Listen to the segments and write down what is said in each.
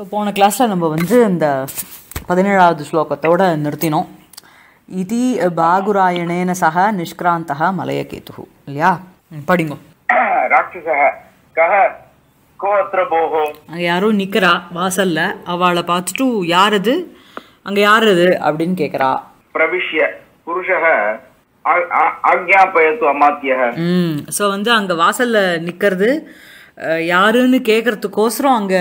so போன கிளாஸில் நம்ம வந்து இந்த பதினேழாவது ஸ்லோகத்தோடு நிறுத்தினோம் இதி பாகுராயணேன சக நிஷ்கிராந்தக மலையகேது இல்லையா படிங்க யாரோ நிற்கிறா வாசல்ல அவளை பார்த்துட்டு யார் அது அங்கே யார் அது அப்படின்னு கேட்குறா பிரவிஷ்ய புருஷக ஸோ வந்து அங்கே வாசலில் நிற்கிறது யாருன்னு கேட்கறதுக்கோசரம் அங்கே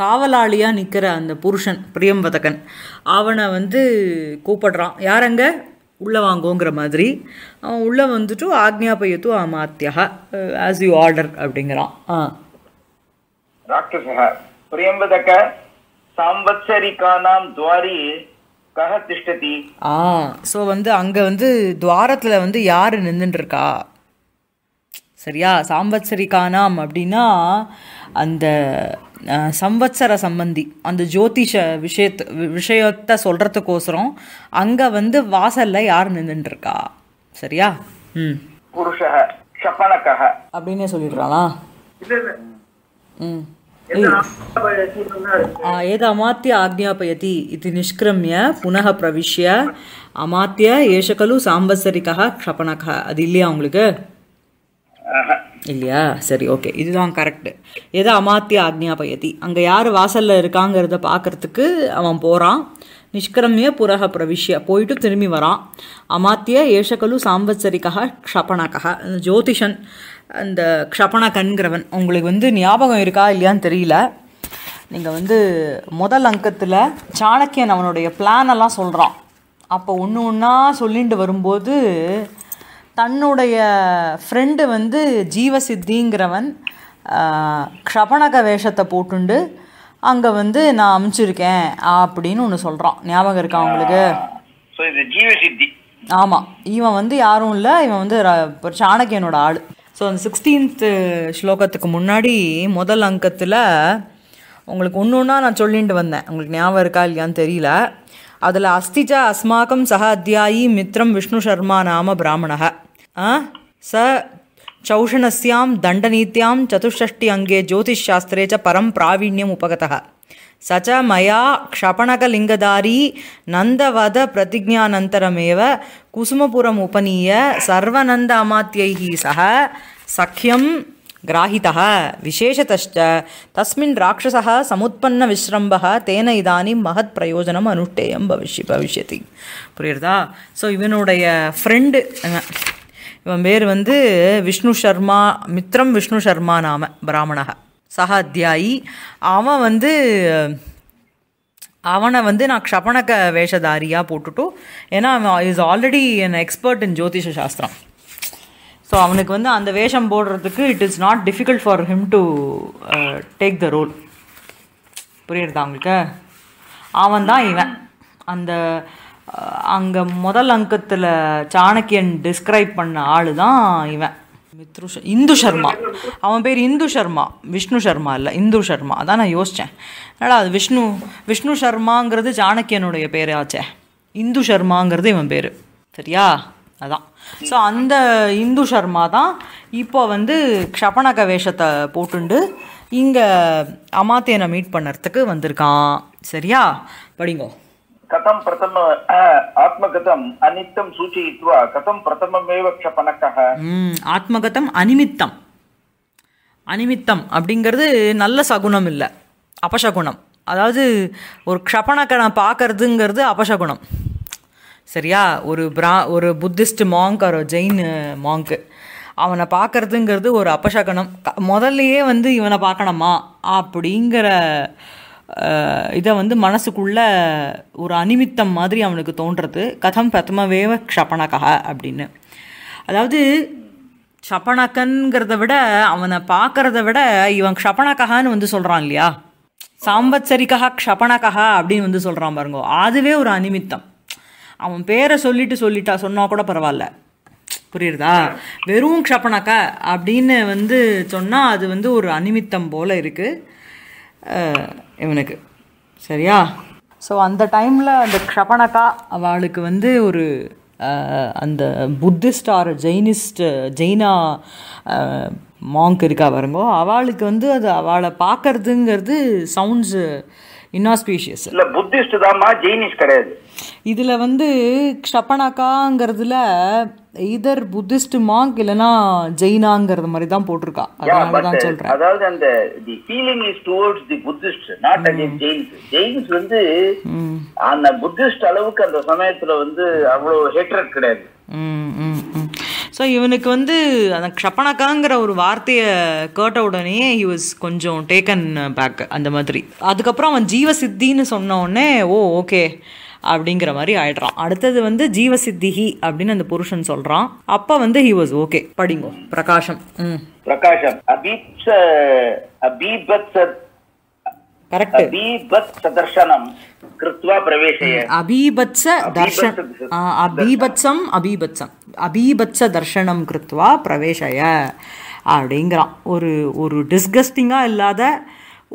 காவலாளியாக நிற்கிற அந்த புருஷன் பிரியம்பதகன் அவனை வந்து கூப்பிடுறான் யாரங்க உள்ளே வாங்கோங்கிற மாதிரி அவன் உள்ளே வந்துட்டு ஆக்ஞாபயத்து அமாத்தியா ஆஸ் யூ ஆர்டர் அப்படிங்கிறான் ஆ ராட்சச பிரியம்பதக சாம்பத்சரிகானாம் துவாரி கக திஷ்டதி ஆ ஸோ வந்து அங்கே வந்து துவாரத்தில் வந்து யார் நின்றுட்டுருக்கா சரியா சாம்பத்சரிகானாம் அப்படின்னா அந்த சம்வத்சர சம்பந்தி அந்த ஜோதிஷ விஷயத்து விஷயத்தை சொல்கிறதுக்கோசரம் அங்கே வந்து வாசலில் யார் நின்றுருக்கா சரியா ம் புருஷக அப்படின்னே சொல்லிடுறாளா ம் ఏదమాత్య ఆజ్ఞాపయతి இது நிஷ்கிரமிய புனக ప్రవిశ్య அமாத்திய ఏష ఖలు సాంవత్సరిక அது இல்லையா உங்களுக்கு இல்லையா சரி ஓகே இதுதான் கரெக்டு எது அமாத்திய பயத்தி அங்கே யார் வாசலில் இருக்காங்கிறத பார்க்கறதுக்கு அவன் போகிறான் நிஷ்கிரமிய புரக பிரவிஷ்ய போயிட்டு திரும்பி வரான் அமாத்திய ஏஷகலு சாம்பத்சரிக்கா க்ஷபணக்கா ஜோதிஷன் அந்த கண்கிறவன் உங்களுக்கு வந்து ஞாபகம் இருக்கா இல்லையான்னு தெரியல நீங்கள் வந்து முதல் அங்கத்தில் சாணக்கியன் அவனுடைய பிளானெல்லாம் சொல்கிறான் அப்போ ஒன்று ஒன்றா சொல்லிட்டு வரும்போது தன்னுடைய ஃப்ரெண்டு வந்து ஜீவசித்திங்கிறவன் க்ஷபணக வேஷத்தை போட்டுண்டு அங்கே வந்து நான் அமுச்சிருக்கேன் அப்படின்னு ஒன்று சொல்கிறான் ஞாபகம் இருக்கா அவங்களுக்கு ஆமாம் இவன் வந்து யாரும் இல்லை இவன் வந்து சாணக்கியனோட ஆள் ஸோ அந்த சிக்ஸ்டீன்த்து ஸ்லோகத்துக்கு முன்னாடி முதல் அங்கத்தில் உங்களுக்கு ஒன்று ஒன்றா நான் சொல்லிட்டு வந்தேன் உங்களுக்கு ஞாபகம் இருக்கா இல்லையான்னு தெரியல அதில் அஸ்திஜா அஸ்மாக்கம் சக அத்தியாயி மித்ரம் விஷ்ணு சர்மா நாம பிராமணக स चौषणस्यां दण्डनीत्यां चतुष्षष्टि अङ्गे ज्योतिश्शास्त्रे च परं प्रावीण्यम् उपगतः स च मया क्षपणकलिङ्गधारी नन्दवधप्रतिज्ञानन्तरमेव कुसुमपुरमुपनीय सर्वनन्द अमात्यैः सह सख्यं ग्राहितः विशेषतश्च तस्मिन् राक्षसः समुत्पन्नविश्रम्भः तेन इदानीं महत् प्रयोजनम् अनुष्ठेयं भविष्य भविष्यति புரியுறதா ஸோ இவனுடைய ஃப்ரெண்டு இவன் பேர் வந்து விஷ்ணு சர்மா மித்ரம் விஷ்ணு சர்மா நாம பிராமணக சக அத்தியாயி அவன் வந்து அவனை வந்து நான் க்ஷபணக்க வேஷதாரியாக போட்டுட்டும் ஏன்னா அவன் is already an expert in ஜோதிஷ சாஸ்திரம் ஸோ அவனுக்கு வந்து அந்த வேஷம் போடுறதுக்கு it is not difficult for him to take the role புரியுறதா அவங்களுக்கு அவன் தான் இவன் அந்த அங்கே முதல் அங்கத்தில் சாணக்கியன் டிஸ்கிரைப் பண்ண ஆள் தான் இவன் மித்ரு இந்து சர்மா அவன் பேர் இந்து சர்மா விஷ்ணு சர்மா இல்லை இந்து சர்மா அதான் நான் யோசித்தேன் என்னடா அது விஷ்ணு விஷ்ணு சர்மாங்கிறது சாணக்கியனுடைய பேர் ஆச்சே இந்து சர்மாங்கிறது இவன் பேர் சரியா அதான் ஸோ அந்த இந்து சர்மா தான் இப்போ வந்து க்ஷபணக வேஷத்தை போட்டுண்டு இங்கே அமாத்தியனை மீட் பண்ணுறதுக்கு வந்திருக்கான் சரியா படிங்கோ கதம் பிரதம ஆத்மகதம் அனித்தம் सूचयित्वा கதம் प्रथममेव क्षपणकः ஆத்மகதம் அனிமித்தம் அனிமித்தம் அப்படிங்கிறது நல்ல சகுனம் இல்லை அபசகுணம் அதாவது ஒரு நான் பார்க்கறதுங்கிறது அபசகுணம் சரியா ஒரு பிரா ஒரு புத்திஸ்ட் மாங்க் ஒரு ஜெயின் மாங்க்கு அவனை பார்க்கறதுங்கிறது ஒரு அபசகுணம் முதல்லையே வந்து இவனை பார்க்கணுமா அப்படிங்கிற இதை வந்து மனசுக்குள்ள ஒரு அனிமித்தம் மாதிரி அவனுக்கு தோன்றது கதம் பிரதமவேவ க்ஷபணகா அப்படின்னு அதாவது க்ஷபணகன்கிறத விட அவனை பார்க்கறத விட இவன் க்ஷபணகான்னு வந்து சொல்கிறான் இல்லையா சாம்பத்சரிக்கா க்ஷபணகா அப்படின்னு வந்து சொல்கிறான் பாருங்க அதுவே ஒரு அனிமித்தம் அவன் பேரை சொல்லிட்டு சொல்லிட்டா சொன்னால் கூட பரவாயில்ல புரியுறதா வெறும் க்ஷபணக அப்படின்னு வந்து சொன்னால் அது வந்து ஒரு அனிமித்தம் போல் இருக்குது இவனுக்கு சரியா ஸோ அந்த டைமில் அந்த க்ஷபணக்கா அவளுக்கு வந்து ஒரு அந்த Buddhist or Jainist Jaina monk இருக்கா வருங்கோ அவளுக்கு வந்து அது அவளை பார்க்கறதுங்கிறது சவுண்ட்ஸு இன்னாஸ்பீஷியஸ் இல்லை புத்திஸ்ட் தான்மா ஜெயினிஸ் கிடையாது இதில் வந்து ஷப்பனாக்காங்கிறதுல இதர் புத்திஸ்ட் மாங்க் இல்லனா ஜெயினாங்கிறது மாதிரி தான் போட்டிருக்கா அதனால தான் சொல்றேன் அதாவது அந்த the feeling is towards the Buddhist not again Jains Jains வந்து அந்த புத்திஸ்ட் அளவுக்கு அந்த சமயத்துல வந்து அவ்வளோ ஹேட்ரட் கிடையாது ஸோ இவனுக்கு வந்து அந்த க்ஷபணக்காங்கிற ஒரு வார்த்தையை கேட்ட உடனே ஹி வாஸ் கொஞ்சம் டேக்கன் பேக் அந்த மாதிரி அதுக்கப்புறம் அவன் ஜீவ சித்தின்னு சொன்ன உடனே ஓ ஓகே அப்படிங்கிற மாதிரி ஆயிடுறான் அடுத்தது வந்து ஜீவசித்திஹி அப்படின்னு அந்த புருஷன் சொல்றான் அப்ப வந்து ஹி வாஸ் ஓகே படிங்கோ பிரகாஷம் பிரகாஷம் அபீப்ச அபீபத் அபீபத்சம் அபீபத்சம் அபீபத்ச தர்ஷனம் கிருத்வா பிரவேசய அப்படிங்கிறான் ஒரு ஒரு டிஸ்கஸ்டிங்காக இல்லாத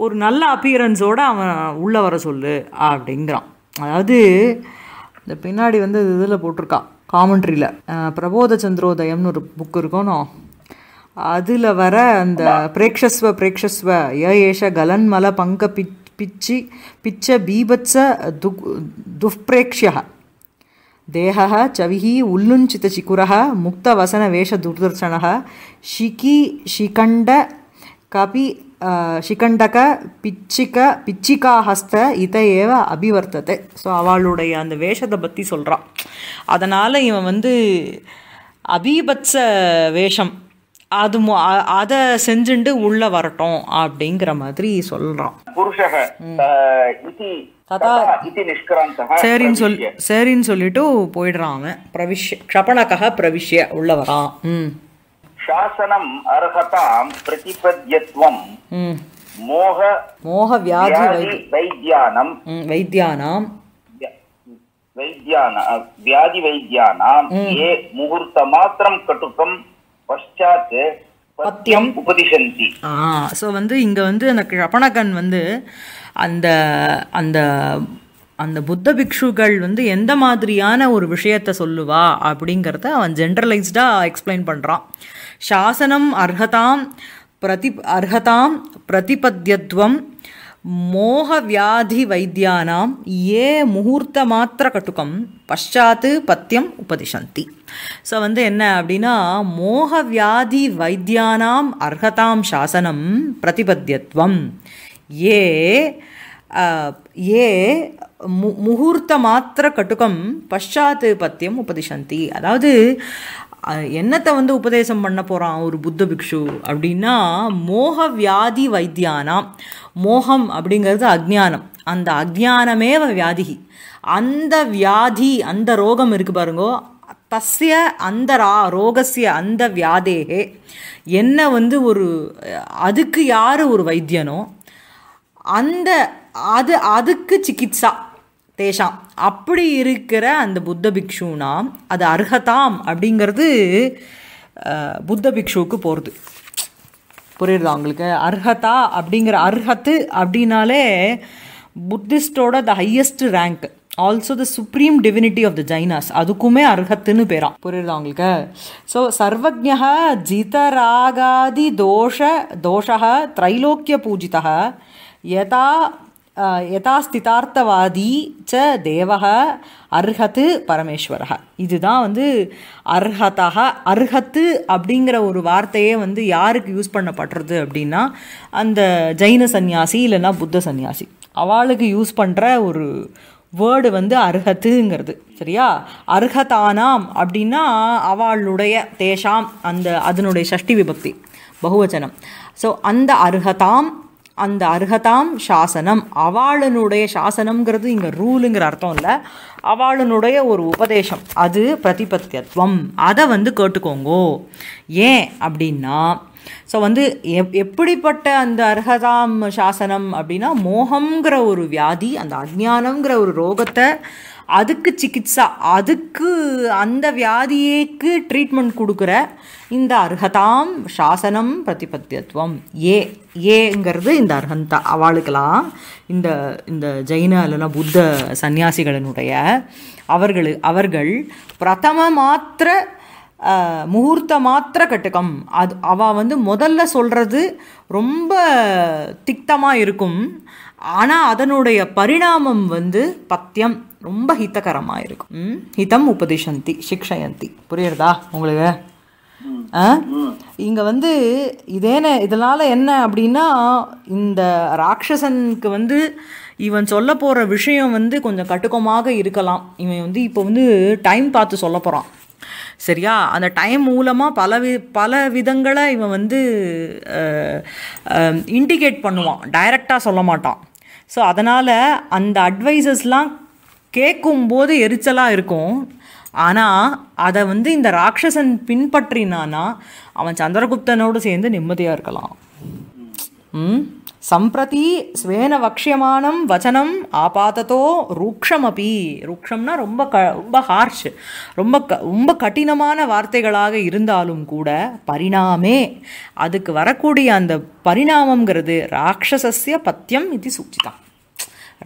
ஒரு நல்ல அப்பியரன்ஸோடு அவன் உள்ளே வர சொல்லு அப்படிங்கிறான் அதாவது இந்த பின்னாடி வந்து இதில் போட்டிருக்கான் காமெண்ட்ரியில் பிரபோத சந்திரோதயம்னு ஒரு புக் இருக்கணும் அதில் வர அந்த பிரேக்ஷஸ்வ பிரேக்ஷஸ்வ ய ஏஷ கலன்மல பங்க பிச் பிச்சி பிச்ச பீபத்ச து துஷ்பிரேக்ஷிய தேக சவிஹி உல்லுஞ்சித சிக்குர முக்தவசன வேஷ துர்தர்ஷன ஷிகி ஷிகண்ட கபி ஷிகண்டக பிச்சிக பிச்சிகா ஹஸ்த இதை அபிவர்த்தத்தை ஸோ அவளுடைய அந்த வேஷத்தை பற்றி சொல்கிறான் அதனால் இவன் வந்து அபீபத்ச வேஷம் அது அதை செஞ்சுண்டு உள்ள வரட்டும் அப்படிங்கிற மாதிரி சொல்றான் சரின்னு சொல் சரின்னு சொல்லிட்டு போயிடுறான் அவன் பிரவிஷ்ய க்ஷபணக்கா பிரவிஷ்ய உள்ள வரான் ம் சாசனம் அர்ஹதாம் பிரதிபத்யத்வம் மோக மோக வியாதி வைத்தியானம் வைத்தியானாம் வைத்தியான வியாதி வைத்தியானாம் ஏ முகூர்த்த மாத்திரம் கட்டுக்கம் பஷாத் பத்தியம் உபதிஷந்தி ஸோ வந்து இங்கே வந்து அந்த கிழப்பணகன் வந்து அந்த அந்த அந்த புத்த பிக்ஷுகள் வந்து எந்த மாதிரியான ஒரு விஷயத்தை சொல்லுவா அப்படிங்கிறத அவன் ஜென்ரலைஸ்டாக எக்ஸ்பிளைன் பண்ணுறான் சாசனம் அர்ஹதாம் பிரதி அர்ஹதாம் பிரதிபத்தியத்துவம் முகூர்த்த மாத்திர கட்டுக்கம் பஷாத்து பத்தியம் உபதிஷந்தி ஸோ வந்து என்ன அப்படின்னா மோக வியாதி வைத்தியானாம் அர்ஹதாம் சாசனம் பிரதிபத்தியத்துவம் ஏ ஏ முகூர்த்த மாத்திர கட்டுக்கம் பஷாத்து பத்தியம் உபதிஷந்தி அதாவது என்னத்தை வந்து உபதேசம் பண்ண போகிறான் ஒரு புத்த பிக்ஷு அப்படின்னா மோக வியாதி வைத்தியானாம் மோகம் அப்படிங்கிறது அஜ்ஞானம் அந்த அஜ்ஞானமேவ வியாதி அந்த வியாதி அந்த ரோகம் இருக்கு பாருங்கோ தஸ்ய அந்த ரா ரோகசிய அந்த வியாதேகே என்ன வந்து ஒரு அதுக்கு யார் ஒரு வைத்தியனோ அந்த அது அதுக்கு சிகிச்சா தேஷாம் அப்படி இருக்கிற அந்த புத்த பிக்ஷுனா அது அர்ஹதாம் அப்படிங்கிறது புத்த பிக்ஷுவுக்கு போகிறது புரியுறதா உங்களுக்கு அர்ஹதா அப்படிங்கிற அர்ஹத்து அப்படின்னாலே புத்திஸ்டோட the highest rank also the supreme divinity of the Jainas அதுக்குமே அர்ஹத்துன்னு பேராம் புரியுதா உங்களுக்கு ஸோ சர்வஜா ஜிதராகாதி தோஷ தோஷ திரைலோக்கிய பூஜிதா யதா யதாஸ்திதார்த்தவாதி ச தேவக அர்ஹத்து பரமேஸ்வரக இதுதான் வந்து அர்ஹதாக அர்ஹத்து அப்படிங்கிற ஒரு வார்த்தையே வந்து யாருக்கு யூஸ் பண்ணப்படுறது அப்படின்னா அந்த ஜெயின சந்யாசி இல்லைன்னா புத்த சந்யாசி அவளுக்கு யூஸ் பண்ணுற ஒரு வேர்டு வந்து அர்ஹத்துங்கிறது சரியா அர்ஹதானாம் அப்படின்னா அவளுடைய தேஷாம் அந்த அதனுடைய ஷஷ்டி விபக்தி பகுவச்சனம் ஸோ அந்த அர்ஹதாம் அந்த அருகதாம் சாசனம் அவாளனுடைய சாசனம்ங்கிறது இங்கே ரூலுங்கிற அர்த்தம் இல்லை அவாளனுடைய ஒரு உபதேசம் அது பிரதிபத்தியத்துவம் அதை வந்து கேட்டுக்கோங்கோ ஏன் அப்படின்னா ஸோ வந்து எப் எப்படிப்பட்ட அந்த அர்ஹதாம் சாசனம் அப்படின்னா மோகங்கிற ஒரு வியாதி அந்த அஜ்ஞானங்கிற ஒரு ரோகத்தை அதுக்கு சிகிச்சா அதுக்கு அந்த வியாதியேக்கு ட்ரீட்மெண்ட் கொடுக்குற இந்த அர்ஹதாம் சாசனம் பிரதிபத்தியத்துவம் ஏ ஏங்கிறது இந்த அர்ஹந்தா அவளுக்கெல்லாம் இந்த இந்த ஜெயின இல்லைன்னா புத்த சந்நியாசிகளினுடைய அவர்களு அவர்கள் பிரதம மாத்திர முகூர்த்த மாத்திர கட்டுக்கம் அது அவள் வந்து முதல்ல சொல்கிறது ரொம்ப திக்தமாக இருக்கும் ஆனால் அதனுடைய பரிணாமம் வந்து பத்தியம் ரொம்ப ஹிதகரமாக இருக்கும் ஹிதம் உபதிஷந்தி சிக்ஷயந்தி புரியுறதா உங்களுக்கு இங்கே வந்து இதேன இதனால் என்ன அப்படின்னா இந்த ராட்சசனுக்கு வந்து இவன் சொல்ல போகிற விஷயம் வந்து கொஞ்சம் கட்டுக்கமாக இருக்கலாம் இவன் வந்து இப்போ வந்து டைம் பார்த்து சொல்ல போகிறான் சரியா அந்த டைம் மூலமாக பல வி பல விதங்களை இவன் வந்து இண்டிகேட் பண்ணுவான் டைரெக்டாக சொல்ல மாட்டான் ஸோ அதனால் அந்த அட்வைசஸ்லாம் கேட்கும்போது எரிச்சலாக இருக்கும் ஆனால் அதை வந்து இந்த ராட்சசன் பின்பற்றினானா அவன் சந்திரகுப்தனோடு சேர்ந்து நிம்மதியாக இருக்கலாம் சம்பிரதி ஸ்வேன வக்ஷியமானம் வச்சனம் ஆபாத்தத்தோ ரூக்ஷமபி ரூக்ஷம்னா ரொம்ப க ரொம்ப ஹார்ஷ் ரொம்ப க ரொம்ப கடினமான வார்த்தைகளாக இருந்தாலும் கூட பரிணாமே அதுக்கு வரக்கூடிய அந்த பரிணாமங்கிறது ராட்சசிய பத்தியம் இது சூச்சிதான்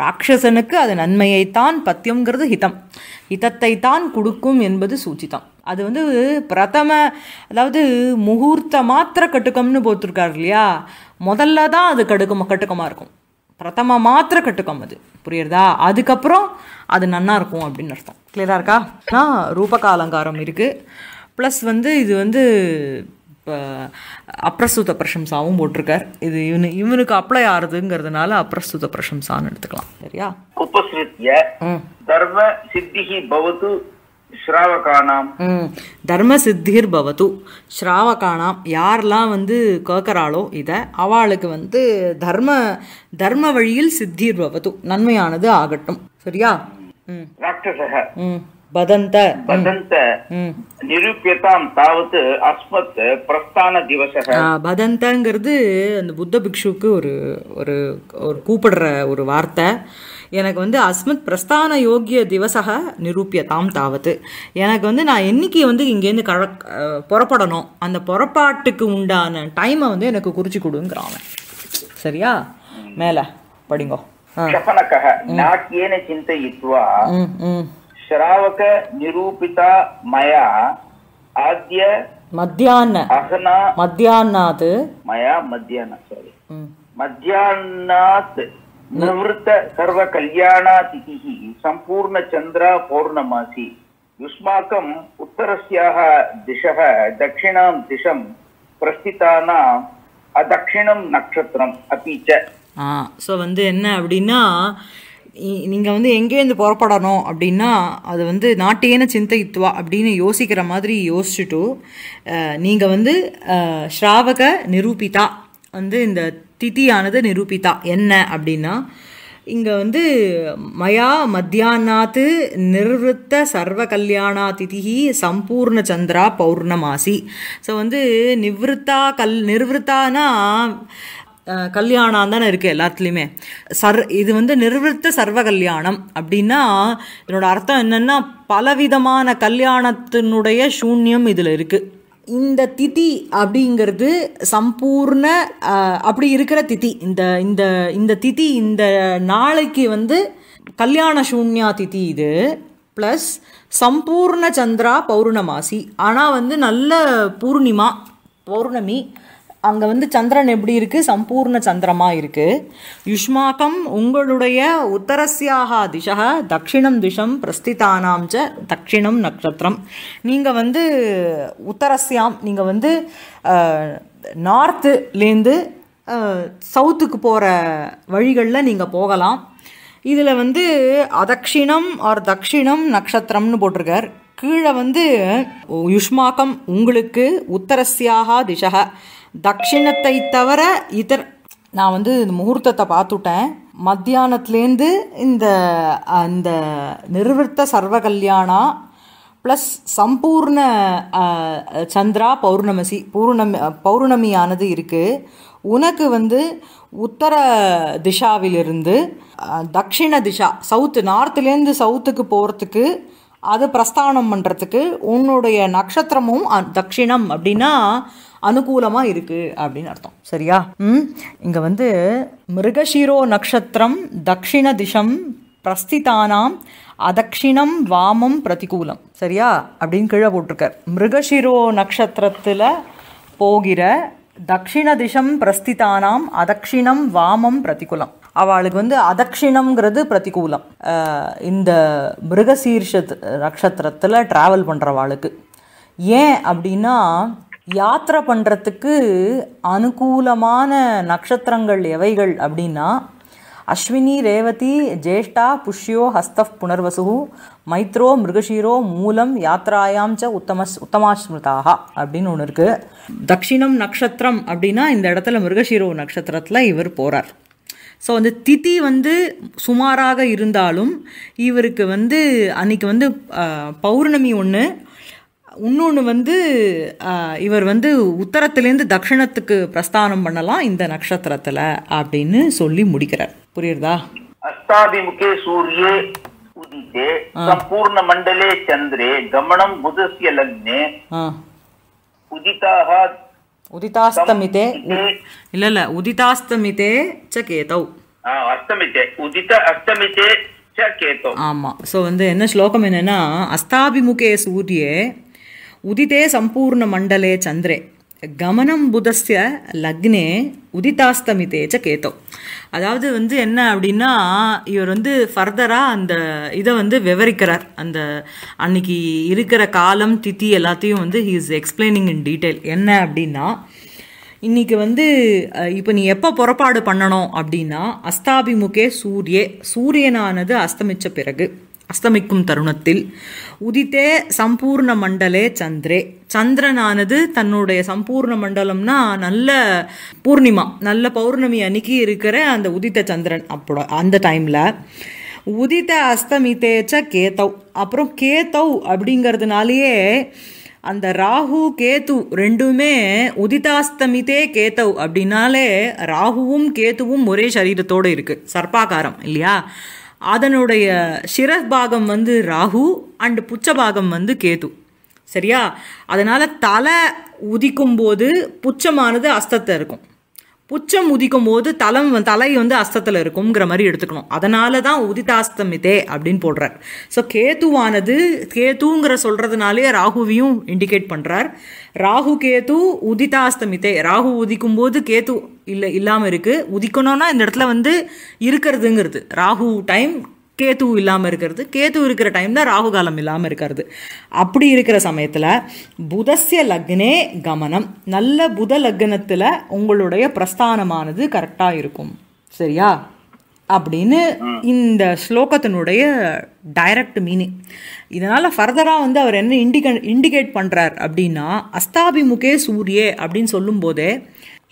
ராட்சசனுக்கு அது நன்மையைத்தான் பத்தியம்ங்கிறது ஹிதம் ஹிதத்தை தான் கொடுக்கும் என்பது சூச்சிதம் அது வந்து பிரதம அதாவது முகூர்த்த மாத்திர கட்டுக்கம்னு போத்திருக்காரு இல்லையா முதல்ல தான் அது கடுக்கம் கட்டுக்கமாக இருக்கும் பிரதம மாத்திர கட்டுக்கம் அது புரியுறதா அதுக்கப்புறம் அது நன்னா இருக்கும் அப்படின்னு அர்த்தம் கிளியராக இருக்கா ரூபக அலங்காரம் இருக்குது ப்ளஸ் வந்து இது வந்து அப்ரஸ்துத பிரசம்சாவும் போட்டிருக்கார் இது இவனு இவனுக்கு அப்ளை ஆறுதுங்கிறதுனால அப்ரஸ்துத பிரசம்சான்னு எடுத்துக்கலாம் சரியா உபசிருத்திய தர்ம சித்திகி பவத்து ஸ்ராவகானாம் தர்ம சித்திர் பவத்து ஸ்ராவகானாம் யாரெல்லாம் வந்து கேட்குறாளோ இதை அவளுக்கு வந்து தர்ம தர்ம வழியில் சித்திர் பவத்து நன்மையானது ஆகட்டும் சரியா ம் டாக்டர் ம் பதந்த वदन्त நிரூபியதாம் தாவது அஸ்மத் பிரஸ்தான திவசக பதந்தங்கிறது அந்த புத்த பிக்ஷுக்கு ஒரு ஒரு ஒரு கூப்பிடுற ஒரு வார்த்தை எனக்கு வந்து அஸ்மத் பிரஸ்தான யோகிய திவசக நிரூபியதாம் தாவது எனக்கு வந்து நான் என்றைக்கு வந்து இங்கேருந்து கழ புறப்படணும் அந்த புறப்பாட்டுக்கு உண்டான டைமை வந்து எனக்கு குறிச்சு கொடுங்கிறான் சரியா மேலே படிங்கோ ஆ கபனகக நாக்கியேன சிந்தயித்வா ශ්‍රාවක நிரூபிதா மயா ஆத்ய மத்தியான அகனா மத்தியானாது மயா மத்தியான சாரி மத்தியானாத் நிவృత சர்வ கல்யாணா கல்யாணாதிஹி சம்பூர்ண சந்திரா பௌர்ணமாசி யுஷ்மாக்கம் உத்தரஸ்யாக திசக தட்சிணாம் திசம் பிரஸ்திதானாம் அதட்சிணம் நக்ஷத்திரம் அப்பீச்ச ஆ ஸோ வந்து என்ன அப்படின்னா நீங்கள் வந்து எங்கேருந்து புறப்படணும் அப்படின்னா அது வந்து நாட்டேன சிந்தைத்துவா அப்படின்னு யோசிக்கிற மாதிரி யோசிச்சுட்டு நீங்கள் வந்து ஸ்ராவக நிரூபிதா வந்து இந்த திதியானது நிரூபிதா என்ன அப்படின்னா இங்கே வந்து மயா மத்தியானாத்து நிர்வத்த சர்வ கல்யாணா திதிஹி சம்பூர்ண சந்திரா பௌர்ணமாசி ஸோ வந்து நிவிருத்தா கல் நிர்வத்தானா கல்யாணம் தானே இருக்குது எல்லாத்துலேயுமே சர் இது வந்து நிர்வத்த சர்வ கல்யாணம் அப்படின்னா இதனோட அர்த்தம் என்னென்னா பலவிதமான கல்யாணத்தினுடைய சூன்யம் இதில் இருக்குது இந்த திதி அப்படிங்கிறது சம்பூர்ண அப்படி இருக்கிற திதி இந்த இந்த இந்த திதி இந்த நாளைக்கு வந்து கல்யாண சூன்யா திதி இது ப்ளஸ் சம்பூர்ண சந்திரா பௌர்ணமாசி ஆனால் வந்து நல்ல பூர்ணிமா பௌர்ணமி அங்கே வந்து சந்திரன் எப்படி இருக்குது சம்பூர்ண சந்திரமாக இருக்குது யுஷ்மாக்கம் உங்களுடைய உத்தரஸ்யாக திசக தட்சிணம் திஷம் பிரஸ்திதானாம் ச தட்சிணம் நட்சத்திரம் நீங்கள் வந்து உத்தரஸ்யாம் நீங்கள் வந்து நார்த்துலேருந்து சவுத்துக்கு போகிற வழிகளில் நீங்கள் போகலாம் இதில் வந்து அதக்ஷிணம் ஆர் தக்ஷிணம் நட்சத்திரம்னு போட்டிருக்கார் கீழே வந்து யுஷ்மாக்கம் உங்களுக்கு உத்தரஸ்யாக திசக தட்சிணத்தை தவிர இதர் நான் வந்து இந்த முகூர்த்தத்தை பார்த்துட்டேன் மத்தியானத்துலேருந்து இந்த அந்த நிர்வர்த்த சர்வ கல்யாணா ப்ளஸ் சம்பூர்ண சந்திரா பௌர்ணமசி பௌர்ணமி பௌர்ணமியானது இருக்குது உனக்கு வந்து உத்தர திஷாவிலிருந்து தக்ஷிண திஷா சவுத்து நார்த்துலேருந்து சவுத்துக்கு போகிறதுக்கு அது பிரஸ்தானம் பண்ணுறதுக்கு உன்னுடைய நட்சத்திரமும் தக்ஷிணம் அப்படின்னா அனுகூலமாக இருக்குது அப்படின்னு அர்த்தம் சரியா ம் இங்கே வந்து மிருகஷிரோ நட்சத்திரம் தக்ஷிண திசம் பிரஸ்திதானாம் அதக்ஷிணம் வாமம் பிரதிகூலம் சரியா அப்படின்னு கீழே போட்டிருக்கார் மிருகஷிரோ நட்சத்திரத்தில் போகிற தக்ஷிண திசம் பிரஸ்திதானாம் அதக்ஷிணம் வாமம் பிரதிகூலம் அவளுக்கு வந்து அதக்ஷிணம்ங்கிறது பிரதிகூலம் இந்த மிருகசீர்ஷத் நட்சத்திரத்தில் ட்ராவல் பண்ணுறவாளுக்கு ஏன் அப்படின்னா யாத்திரை பண்ணுறதுக்கு அனுகூலமான நட்சத்திரங்கள் எவைகள் அப்படின்னா அஸ்வினி ரேவதி ஜேஷ்டா புஷ்யோ ஹஸ்த புனர்வசு மைத்ரோ மிருகஷீரோ மூலம் யாத்ராயாம் ச உத்தமஸ் உத்தமாஸ்மிருதாக அப்படின்னு ஒன்று இருக்குது தக்ஷிணம் நட்சத்திரம் அப்படின்னா இந்த இடத்துல மிருகஷீரோ நட்சத்திரத்தில் இவர் போகிறார் ஸோ வந்து திதி வந்து சுமாராக இருந்தாலும் இவருக்கு வந்து அன்றைக்கி வந்து பௌர்ணமி ஒன்று இன்னொன்று வந்து இவர் வந்து உத்தரத்துலேருந்து தக்ஷணத்துக்கு பிரஸ்தானம் பண்ணலாம் இந்த நட்சத்திரத்தில் அப்படின்னு சொல்லி முடிக்கிறார் புரியுறதா அஸ்தாபிமுகே சூரிய உதித்தே சம்பூர்ண மண்டலே சந்திரே கமனம் புதசிய லக்னே உதிதாக உதிதாஸ்தமிதே இல்ல இல்ல உதிதாஸ்தமிதே ச கேதௌ அஸ்தமிதே உதித அஸ்தமிதே ச ஆமா சோ வந்து என்ன ஸ்லோகம் என்னன்னா அஸ்தாபிமுகே சூரியே சம்பூர்ண மண்டலே சந்திரே கமனம் புதஸ்ய லக்னே உதிதாஸ்தமிதே ச கேத்தோ அதாவது வந்து என்ன அப்படின்னா இவர் வந்து ஃபர்தராக அந்த இதை வந்து விவரிக்கிறார் அந்த அன்னைக்கு இருக்கிற காலம் தித்தி எல்லாத்தையும் வந்து he is explaining in detail என்ன அப்படின்னா இன்றைக்கி வந்து இப்போ நீ எப்போ புறப்பாடு பண்ணணும் அப்படின்னா அஸ்தாபிமுகே சூரிய சூரியனானது அஸ்தமித்த பிறகு அஸ்தமிக்கும் தருணத்தில் உதித்தே சம்பூர்ண மண்டலே சந்திரே சந்திரனானது தன்னுடைய சம்பூர்ண மண்டலம்னா நல்ல பூர்ணிமா நல்ல பௌர்ணமி அன்னைக்கு இருக்கிற அந்த உதித்த சந்திரன் அப்போ அந்த டைமில் உதித்த அஸ்தமித்தேச்ச கேத்தவ் அப்புறம் கேத்தவ் அப்படிங்கிறதுனாலேயே அந்த ராகு கேத்து ரெண்டுமே உதிதாஸ்தமித்தே கேத்தவ் அப்படின்னாலே ராகுவும் கேத்துவும் ஒரே சரீரத்தோடு இருக்குது சர்ப்பாகாரம் இல்லையா அதனுடைய பாகம் வந்து ராகு அண்டு புச்ச பாகம் வந்து கேது சரியா அதனால் தலை உதிக்கும் போது புச்சமானது அஸ்தத்தை இருக்கும் உச்சம் உதிக்கும் போது தலம் தலை வந்து அஸ்தத்தில் இருக்குங்கிற மாதிரி எடுத்துக்கணும் அதனால தான் உதிதாஸ்தமிதே அப்படின்னு போடுறார் ஸோ கேதுவானது கேதுங்கிற சொல்கிறதுனாலே ராகுவையும் இண்டிகேட் பண்ணுறார் ராகு கேது உதிதாஸ்தமிதே ராகு உதிக்கும் போது கேது இல்லை இல்லாமல் இருக்குது உதிக்கணும்னா இந்த இடத்துல வந்து இருக்கிறதுங்கிறது ராகு டைம் கேது இல்லாமல் இருக்கிறது கேது இருக்கிற டைம் தான் ராகு காலம் இல்லாமல் இருக்கிறது அப்படி இருக்கிற சமயத்தில் புதசிய லக்னே கமனம் நல்ல புத லக்னத்தில் உங்களுடைய பிரஸ்தானமானது கரெக்டாக இருக்கும் சரியா அப்படின்னு இந்த ஸ்லோகத்தினுடைய டைரக்ட் மீனிங் இதனால் ஃபர்தராக வந்து அவர் என்ன இண்டிகே இண்டிகேட் பண்ணுறார் அப்படின்னா அஸ்தாபிமுகே சூரியே அப்படின்னு சொல்லும்போதே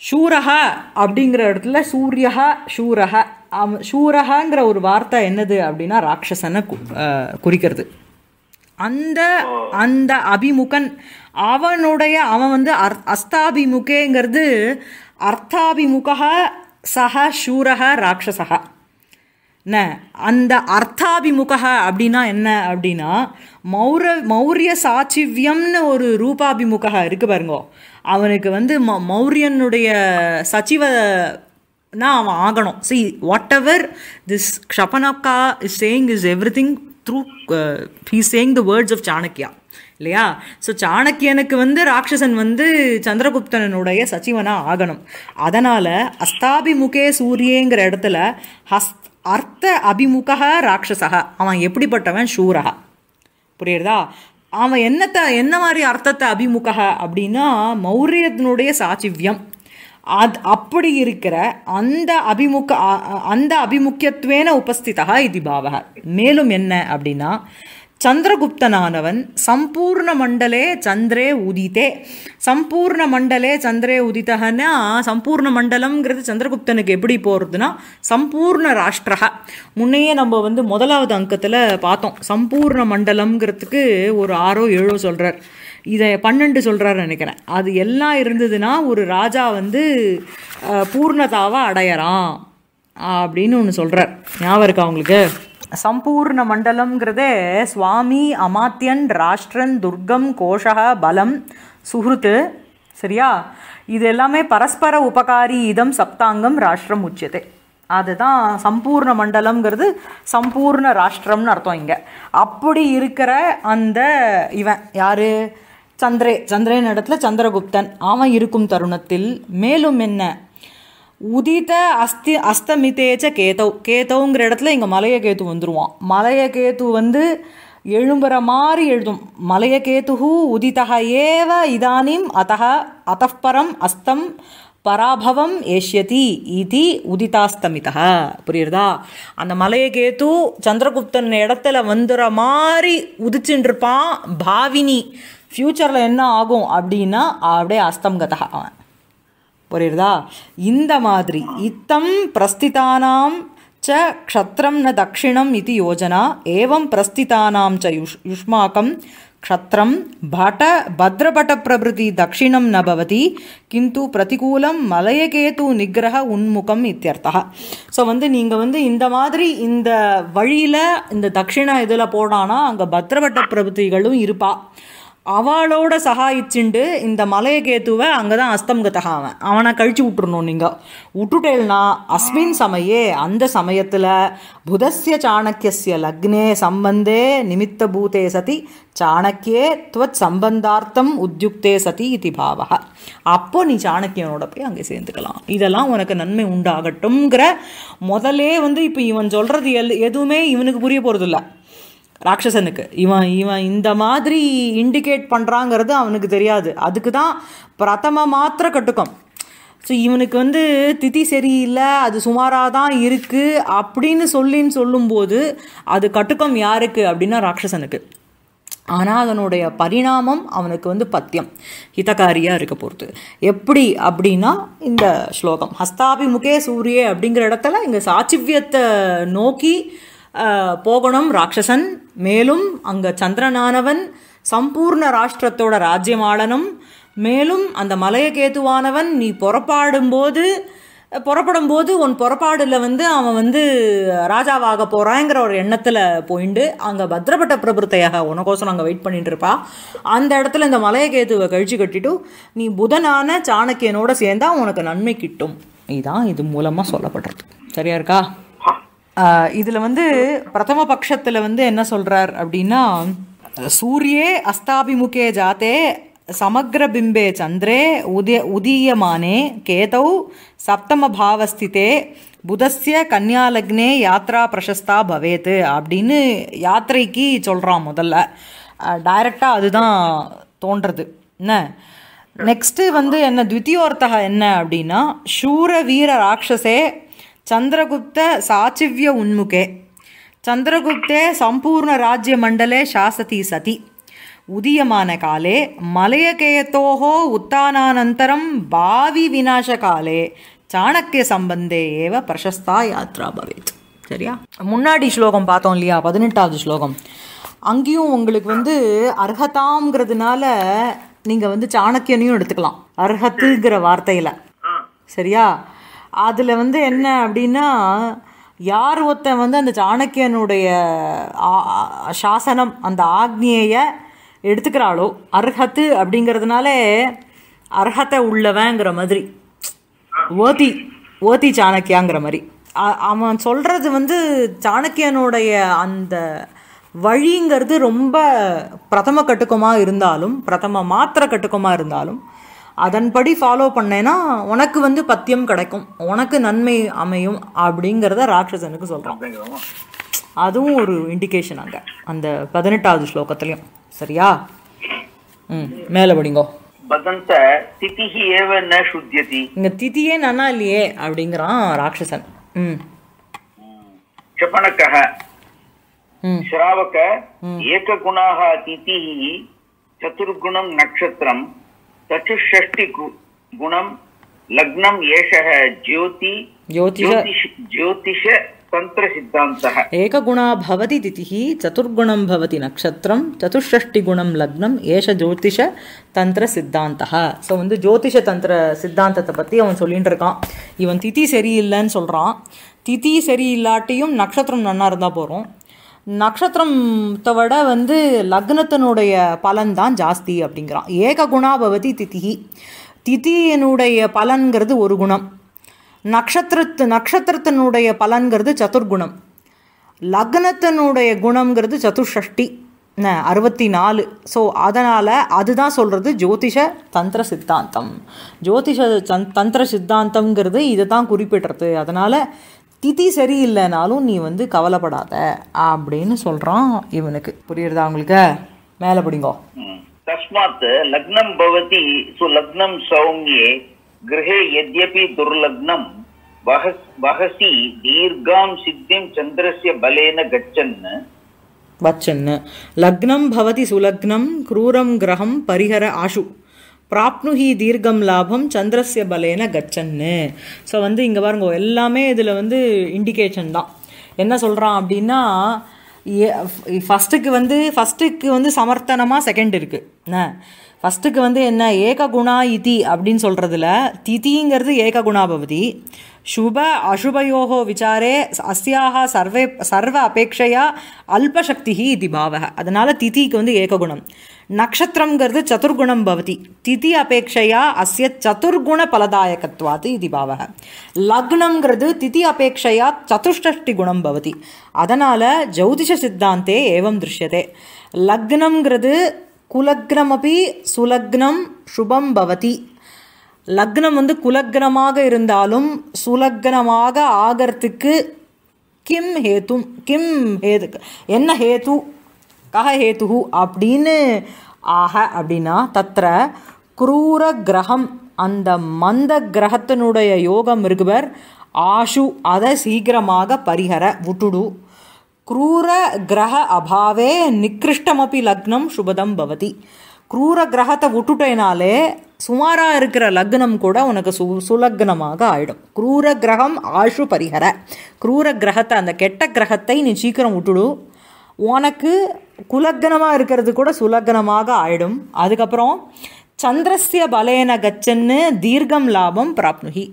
சூரஹ அப்படிங்கிற இடத்துல சூரியஹா சூரஹ அவ சூரகங்கிற ஒரு வார்த்தை என்னது அப்படின்னா ராட்சசனை குறிக்கிறது அந்த அந்த அபிமுகன் அவனுடைய அவன் வந்து அர் அஸ்தாபிமுகேங்கிறது அர்த்தாபிமுக சக சூரக ராட்சசா என்ன அந்த அர்த்தாபிமுக அப்படின்னா என்ன அப்படின்னா மௌர மௌரிய சாச்சிவியம்னு ஒரு ரூபாபிமுக இருக்குது பாருங்க அவனுக்கு வந்து ம மௌரியனுடைய சச்சிவ நான் அவன் ஆகணும் சி வாட் எவர் திஸ் ஷபனாக்கா is saying is everything through he saying the words of Chanakya இல்லையா ஸோ சாணக்கியனுக்கு வந்து ராட்சசன் வந்து சந்திரகுப்தனனுடைய சச்சிவனாக ஆகணும் அதனால் அஸ்தாபிமுகே சூரியங்கிற இடத்துல ஹஸ் அர்த்த அபிமுக ராட்சசக அவன் எப்படிப்பட்டவன் சூரகா புரியுறதா அவன் என்னத்தை என்ன மாதிரி அர்த்தத்தை அபிமுக அப்படின்னா மௌரியத்தினுடைய சாச்சிவியம் அது அப்படி இருக்கிற அந்த அபிமுக அந்த அபிமுக்கியத்துவேன உபஸ்திதா இது பாவக மேலும் என்ன அப்படின்னா சந்திரகுப்தனானவன் சம்பூர்ண மண்டலே சந்திரே உதித்தே சம்பூர்ண மண்டலே சந்திரே உதித்தகன்னா சம்பூர்ண மண்டலம்ங்கிறது சந்திரகுப்தனுக்கு எப்படி போகிறதுனா சம்பூர்ண ராஷ்டிரக முன்னையே நம்ம வந்து முதலாவது அங்கத்தில் பார்த்தோம் சம்பூர்ண மண்டலம்ங்கிறதுக்கு ஒரு ஆறோ ஏழோ சொல்கிறார் இதை பன்னெண்டு சொல்கிறாரு நினைக்கிறேன் அது எல்லாம் இருந்ததுன்னா ஒரு ராஜா வந்து பூர்ணதாவை அடையறான் அப்படின்னு ஒன்று சொல்கிறார் ஞாபகம் இருக்கா அவங்களுக்கு சம்பூர்ண மண்டலம்ங்கிறதே சுவாமி அமாத்தியன் ராஷ்டிரன் துர்க்கம் கோஷக பலம் சுஹ்ருத்து சரியா இது எல்லாமே பரஸ்பர உபகாரி இதம் சப்தாங்கம் ராஷ்டிரம் உச்சியத்தை அதுதான் சம்பூர்ண மண்டலம்ங்கிறது சம்பூர்ண ராஷ்டிரம்னு அர்த்தம் இங்கே அப்படி இருக்கிற அந்த இவன் யார் சந்திரே சந்திரன் இடத்துல சந்திரகுப்தன் அவன் இருக்கும் தருணத்தில் மேலும் என்ன உதித அஸ்தி அஸ்தமிதேச்ச கேதவ் கேதவுங்கிற இடத்துல இங்கே மலைய கேத்து வந்துடுவான் மலைய கேத்து வந்து எழும்புற மாதிரி எழுதும் மலைய கேத்து உதிதா ஏவ இதானிம் அத்தக அத்தப்பரம் அஸ்தம் பராபவம் ஏஷியதி இது உதிதாஸ்தமிதா புரியுறதா அந்த மலையை கேத்து சந்திரகுப்தன் இடத்துல வந்துடுற மாதிரி உதிச்சுட்டு இருப்பான் பாவினி ஃப்யூச்சரில் என்ன ஆகும் அப்படின்னா அப்படியே அஸ்தம்கதா அவன் புரியுறதா இந்த மாதிரி இத்தம் பிரஸ்திதானாம் ச க்ஷத்ரம் ந தக்ஷிணம் இது யோஜனா ஏவம் பிரஸ்திதானாம் ச யுஷ் யுஷ்மாக்கம் க்ஷத்ரம் பட பத்ரபட பிரபிருதி தக்ஷிணம் ந பவதி கிந்து பிரதிகூலம் மலையகேது நிகிரக உன்முகம் இத்தியர்த்தா ஸோ வந்து நீங்கள் வந்து இந்த மாதிரி இந்த வழியில் இந்த தக்ஷிண இதில் போனான்னா அங்கே பத்ரபட்ட பிரபுதிகளும் இருப்பா அவளோட சகாயிச்சுண்டு இந்த மலையகேத்துவை அங்கே தான் அஸ்தம்கத்தகா அவன் அவனை கழிச்சு விட்டுருணும் நீங்கள் விட்டுட்டேல்னா அஸ்மின் சமயே அந்த சமயத்தில் புதசிய சாணக்கிய லக்னே சம்பந்தே நிமித்த பூதே சதி சாணக்கியே துவத் சம்பந்தார்த்தம் உத்யுக்தே சதி இது பாவக அப்போ நீ சாணக்கியனோட போய் அங்கே சேர்ந்துக்கலாம் இதெல்லாம் உனக்கு நன்மை உண்டாகட்டும்ங்கிற முதலே வந்து இப்போ இவன் சொல்கிறது எல் எதுவுமே இவனுக்கு புரிய போகிறதில்ல ராட்சசனுக்கு இவன் இவன் இந்த மாதிரி இண்டிகேட் பண்ணுறாங்கிறது அவனுக்கு தெரியாது அதுக்கு தான் பிரதம மாத்திர கட்டுக்கம் ஸோ இவனுக்கு வந்து திதி சரியில்லை அது சுமாராக தான் இருக்குது அப்படின்னு சொல்லின்னு சொல்லும்போது அது கட்டுக்கம் யாருக்கு அப்படின்னா ராட்சசனுக்கு ஆனால் அதனுடைய பரிணாமம் அவனுக்கு வந்து பத்தியம் ஹிதகாரியாக இருக்க போகிறது எப்படி அப்படின்னா இந்த ஸ்லோகம் ஹஸ்தாபிமுகே சூரியே அப்படிங்கிற இடத்துல இங்கே சாட்சிவியத்தை நோக்கி போகணும் ராட்சசன் மேலும் அங்கே சந்திரனானவன் சம்பூர்ண ராஷ்டிரத்தோட ராஜ்யமாளனும் மேலும் அந்த மலையகேதுவானவன் நீ புறப்பாடும்போது புறப்படும் போது உன் புறப்பாடில் வந்து அவன் வந்து ராஜாவாக போகிறாங்கிற ஒரு எண்ணத்தில் போயிண்டு அங்கே பத்திரப்பட்ட பிரபுத்தையாக உனக்கோசம் அங்கே வெயிட் பண்ணிட்டு இருப்பா அந்த இடத்துல இந்த மலையகேதுவை கழிச்சு கட்டிட்டு நீ புதனான சாணக்கியனோட சேர்ந்தா உனக்கு நன்மை கிட்டும் இதுதான் இது மூலமாக சொல்லப்படுறது சரியா இருக்கா இதில் வந்து பிரதம பட்சத்தில் வந்து என்ன சொல்கிறார் அப்படின்னா சூரியே அஸ்தாபிமுகே ஜாத்தே சமக்ர பிம்பே சந்திரே உதய உதீயமானே கேதௌ சப்தம பாவஸ்திதே புதஸ்ய கன்னியாலக்னே யாத்ரா பிரசஸ்தா பவேத் அப்படின்னு யாத்திரைக்கு சொல்கிறான் முதல்ல டைரெக்டாக அதுதான் தோன்றது என்ன நெக்ஸ்ட்டு வந்து என்ன துவித்தியோர்த்தக என்ன அப்படின்னா சூர வீர ராட்சசே ಚಂದ್ರಗುಪ್ತ சந்திரகுப்தே சம்பூர்ண ராஜ்ய மண்டலே சாசதி சதி உதியமான காலே மலையகேயத்தோகோ உத்தானானந்தரம் பாவி விநாச காலே சாணக்கிய சம்பந்தே ஏவ பிரசஸ்தா யாத்ரா பவேத் சரியா முன்னாடி ஸ்லோகம் பார்த்தோம் இல்லையா பதினெட்டாவது ஸ்லோகம் அங்கேயும் உங்களுக்கு வந்து அர்ஹதாங்கிறதுனால நீங்கள் வந்து சாணக்கியனையும் எடுத்துக்கலாம் அர்ஹத்துங்கிற வார்த்தையில் சரியா அதில் வந்து என்ன அப்படின்னா யார் ஒருத்தன் வந்து அந்த சாணக்கியனுடைய சாசனம் அந்த ஆக்னியை எடுத்துக்கிறாளோ அர்ஹத்து அப்படிங்கிறதுனாலே அர்ஹத்தை உள்ளவங்கிற மாதிரி ஓதி ஓதி சாணக்கியாங்கிற மாதிரி அவன் சொல்கிறது வந்து சாணக்கியனுடைய அந்த வழிங்கிறது ரொம்ப பிரதம கட்டுக்கமாக இருந்தாலும் பிரதம மாத்திர கட்டுக்கமாக இருந்தாலும் அதன்படி ஃபாலோ பண்ணேன்னா உனக்கு வந்து பத்தியம் கிடைக்கும் உனக்கு நன்மை அமையும் அப்படிங்கிறத ராட்சசனுக்கு சொல்கிறான் அதுவும் ஒரு இண்டிகேஷன் அங்கே அந்த பதினெட்டாவது ஸ்லோகத்துலேயும் சரியா ம் மேலே படிங்கோ பதந்த திதி ஏவ ந திதியே இல்லையே அப்படிங்கிறான் ராட்சசன் ம் ம் சதுர்குணம் நட்சத்திரம் चतुष्षष्टि குணம் லக்னம் एष ஜோதி ஜோதிஷ தந்திர ஸோ வந்து ஜோதிஷ தந்திர சித்தாந்தத்தை பற்றி அவன் இருக்கான் இவன் திதி சரியில்லைன்னு சொல்கிறான் திதி சரியில்லாட்டியும் நட்சத்திரம் நன்னா இருந்தால் போகிறோம் நட்சத்திரத்தை விட வந்து லக்னத்தினுடைய பலன் தான் ஜாஸ்தி அப்படிங்கிறான் ஏக குணாபவதி திதிகி திதியினுடைய பலன்கிறது ஒரு குணம் நட்சத்திரத்து நட்சத்திரத்தினுடைய பலன்கிறது சதுர்குணம் லக்னத்தினுடைய குணங்கிறது சதுஷஷ்டி அறுபத்தி நாலு ஸோ அதனால் அதுதான் சொல்கிறது ஜோதிஷ தந்திர சித்தாந்தம் ஜோதிஷ தந்திர சித்தாந்தம்ங்கிறது இதை தான் குறிப்பிடுறது அதனால் திதி சரியில்லைனாலும் நீ வந்து கவலைப்படாத அப்படின்னு சொல்கிறான் இவனுக்கு புரியுறதா உங்களுக்கு மேலே பிடிங்கோ தஸ்மாத் லக்னம் பவதி சு லக்னம் சௌமியே கிரகே எத்யபி துர்லக்னம் வகசி தீர்காம் சித்திம் சந்திரஸ்ய பலேன கச்சன்னு வச்சன்னு லக்னம் பவதி சுலக்னம் குரூரம் கிரகம் பரிகர ஆஷு பிராப்னுஹி தீர்க்கம் லாபம் சந்திரசிய பலேன கச்சன்னு ஸோ வந்து இங்கே பாருங்க எல்லாமே இதில் வந்து இண்டிகேஷன் தான் என்ன சொல்கிறான் அப்படின்னா ஃபஸ்ட்டுக்கு வந்து ஃபஸ்ட்டுக்கு வந்து சமர்த்தனமாக செகண்ட் இருக்குது என்ன ஃபஸ்ட்டுக்கு வந்து என்ன ஏக குணா இதி அப்படின்னு சொல்கிறதுல திதிங்கிறது ஏக பவதி சுப அசுபயோகோ விசாரே அஸ்யாக சர்வே சர்வ அபேட்சையா அல்பசக்தி இது பாவக அதனால் திதிக்கு வந்து ஏககுணம் நக்ஷத்திரங்கிறது சதுர்குணம் பவதி திதி அபேட்சையா அசிய சதுர்குண பலதாயகத்துவாது இது பாவக லக்னங்கிறது திதி அபேட்சையா சதுஷ்டி குணம் பவதி அதனால் ஜோதிஷ சித்தாந்தே ஏவம் திருஷ்யதே லக்னங்கிறது குலக்னமபி சுலக்னம் சுபம் பவதி லக்னம் வந்து குலக்னமாக இருந்தாலும் சுலக்னமாக ஆகிறதுக்கு கிம் ஹேத்தும் கிம் ஹேது என்ன ஹேத்து கக ஹேத்து அப்படின்னு ஆக அப்படின்னா தத்த குரூர கிரகம் அந்த மந்த கிரகத்தினுடைய யோகம் இருக்குவர் ஆஷு அதை சீக்கிரமாக பரிகர விட்டுடு குரூர கிரக அபாவே நிக்கிருஷ்டமப்பி லக்னம் சுபதம் பவதி குரூர கிரகத்தை விட்டுட்டேனாலே சுமாராக இருக்கிற லக்னம் கூட உனக்கு சு சுலக்னமாக ஆயிடும் குரூர கிரகம் ஆஷு பரிகர குரூர கிரகத்தை அந்த கெட்ட கிரகத்தை நீ சீக்கிரம் விட்டுடு உனக்கு குலக்கணமாக இருக்கிறது கூட சுலக்கணமாக ஆயிடும் அதுக்கப்புறம் சந்திரசிய பலேன கச்சன்னு தீர்க்கம் லாபம் பிராப்னுகி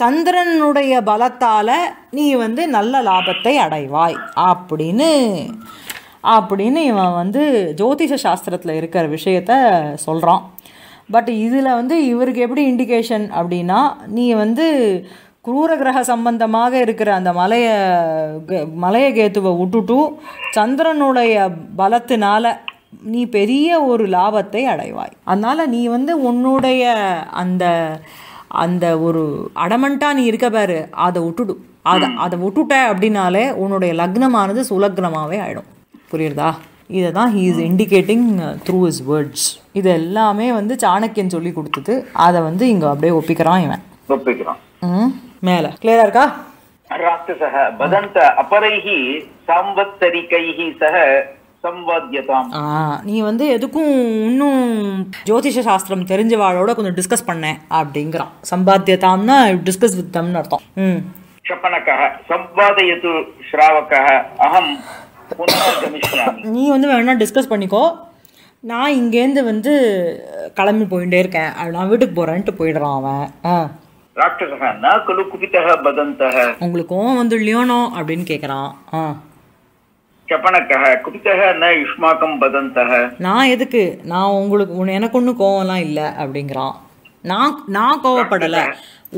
சந்திரனுடைய பலத்தால் நீ வந்து நல்ல லாபத்தை அடைவாய் அப்படின்னு அப்படின்னு இவன் வந்து ஜோதிஷ சாஸ்திரத்தில் இருக்கிற விஷயத்த சொல்கிறான் பட் இதில் வந்து இவருக்கு எப்படி இண்டிகேஷன் அப்படின்னா நீ வந்து குரூர கிரக சம்பந்தமாக இருக்கிற அந்த மலைய மலைய கேத்துவை விட்டுட்டு சந்திரனுடைய பலத்தினால நீ பெரிய ஒரு லாபத்தை அடைவாய் அதனால் நீ வந்து உன்னுடைய அந்த அந்த ஒரு அடமண்ட்டாக நீ இருக்க பாரு அதை விட்டுடு அதை அதை விட்டுட்ட அப்படின்னாலே உன்னுடைய லக்னமானது சுலக்னமாகவே ஆகிடும் புரியுறதா இதை தான் he is indicating through is words இது எல்லாமே வந்து சாணக்கியன் சொல்லி கொடுத்தது அதை வந்து இங்கே அப்படியே ஒப்பிக்கிறான் இவன் ஒப்பிக்கிறான் ம் மேல கிளியரா இருக்கா ராட்சசக வதந்த அபரைஹி சாம்பத்தரிக்கைஹி சக நீ வந்து எதுக்கும் இன்னும் ஜோதிஷ சாஸ்திரம் தெரிஞ்சவாளோட கொஞ்சம் டிஸ்கஸ் பண்ணேன் அப்படிங்கிறான் சம்பாத்தியதாம்னா டிஸ்கஸ் வித் தம்னு அர்த்தம் ம் அகம் நீ வந்து வேணா டிஸ்கஸ் பண்ணிக்கோ நான் இங்கேருந்து வந்து கிளம்பி போயிட்டே இருக்கேன் நான் வீட்டுக்கு போகிறேன்ட்டு போயிடுறான் அவன் ஆ உங்களுக்கு கோவம் வந்து லியோனோ அப்படின்னு கேட்குறான் ஆ கபணக்கஹ குபித்தக ந யுஷ்மாக்கம் பதந்தக நான் எதுக்கு நான் உங்களுக்கு எனக்கு ஒன்றும் கோவம்லாம் இல்லை அப்படிங்கிறான் நான் நான் கோவப்படலை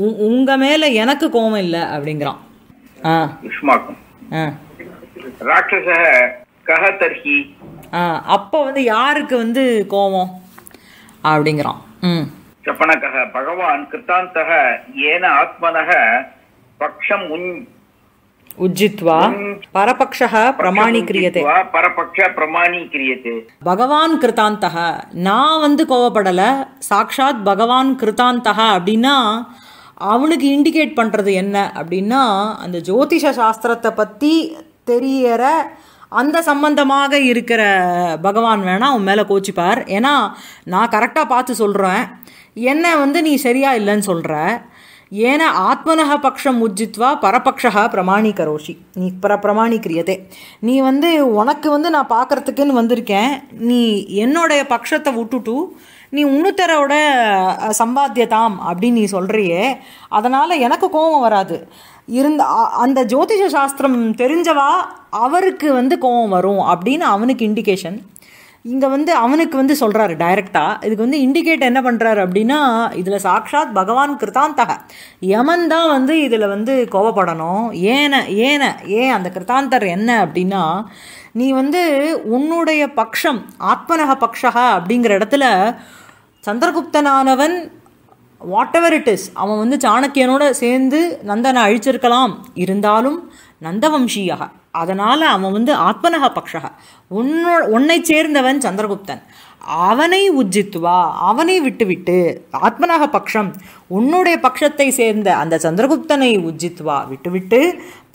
உ உங்கள் மேலே எனக்கு கோவம் இல்லை அப்படிங்கிறான் ஆ யுஷ்மாக்கம் ஆ ராட்சச கஹ தர்ஹி ஆ அப்போ வந்து யாருக்கு வந்து கோவம் அப்படிங்கிறான் ம் சபனகः பகவான் கிருத்தாந்தः ஏன ஆத்மனः பக்ஷம் உஞ் उज्जित्वा परपक्षः प्रमाणीक्रियते परपक्ष प्रमाणीक्रियते பகவான் கிருத்தாந்தக நான் வந்து கோவப்படல சாக்ஷாத் பகவான் கிருத்தாந்தக அப்படின்னா அவனுக்கு இண்டிகேட் பண்ணுறது என்ன அப்படின்னா அந்த ஜோதிஷ சாஸ்திரத்தை பற்றி தெரியற அந்த சம்பந்தமாக இருக்கிற பகவான் வேணால் அவன் மேலே கோச்சிப்பார் ஏன்னா நான் கரெக்டாக பார்த்து சொல்கிறேன் என்னை வந்து நீ சரியா இல்லைன்னு சொல்கிற ஏன ஆத்மனக பக்ஷம் உஜித்வா பரபக்ஷா பிரமாணி கரோஷி நீ பிர கிரியதே நீ வந்து உனக்கு வந்து நான் பார்க்குறதுக்குன்னு வந்திருக்கேன் நீ என்னுடைய பக்ஷத்தை விட்டுட்டு நீ உணுத்தரோட சம்பாத்தியதாம் அப்படின்னு நீ சொல்கிறியே அதனால் எனக்கு கோபம் வராது இருந்த அந்த ஜோதிஷ சாஸ்திரம் தெரிஞ்சவா அவருக்கு வந்து கோபம் வரும் அப்படின்னு அவனுக்கு இண்டிகேஷன் இங்கே வந்து அவனுக்கு வந்து சொல்கிறாரு டைரெக்டாக இதுக்கு வந்து இண்டிகேட் என்ன பண்ணுறாரு அப்படின்னா இதில் சாக்ஷாத் பகவான் கிருத்தாந்தக யமன் தான் வந்து இதில் வந்து கோவப்படணும் ஏனை ஏனை ஏன் அந்த கிருத்தாந்தர் என்ன அப்படின்னா நீ வந்து உன்னுடைய பக்ஷம் ஆத்மனக பக்ஷக அப்படிங்கிற இடத்துல சந்திரகுப்தனானவன் வாட் எவர் இட் இஸ் அவன் வந்து சாணக்கியனோட சேர்ந்து நந்தனை அழிச்சிருக்கலாம் இருந்தாலும் நந்தவம்சியாக அதனால் அவன் வந்து ஆத்மனக பக்ஷக உன்னோ உன்னை சேர்ந்தவன் சந்திரகுப்தன் அவனை உஜ்ஜித்துவா அவனை விட்டுவிட்டு ஆத்மனக பக்ஷம் உன்னுடைய பக்ஷத்தை சேர்ந்த அந்த சந்திரகுப்தனை உஜித்துவா விட்டுவிட்டு